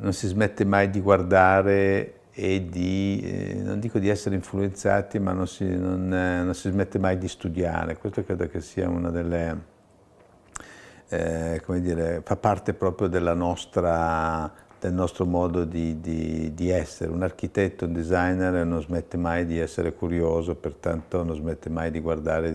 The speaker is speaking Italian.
non si smette mai di guardare e di, eh, non dico di essere influenzati, ma non si, non, eh, non si, smette mai di studiare. Questo credo che sia una delle, eh, come dire, fa parte proprio nostra, del nostro modo di, di, di, essere. Un architetto, un designer non smette mai di essere curioso, pertanto non smette mai di guardare.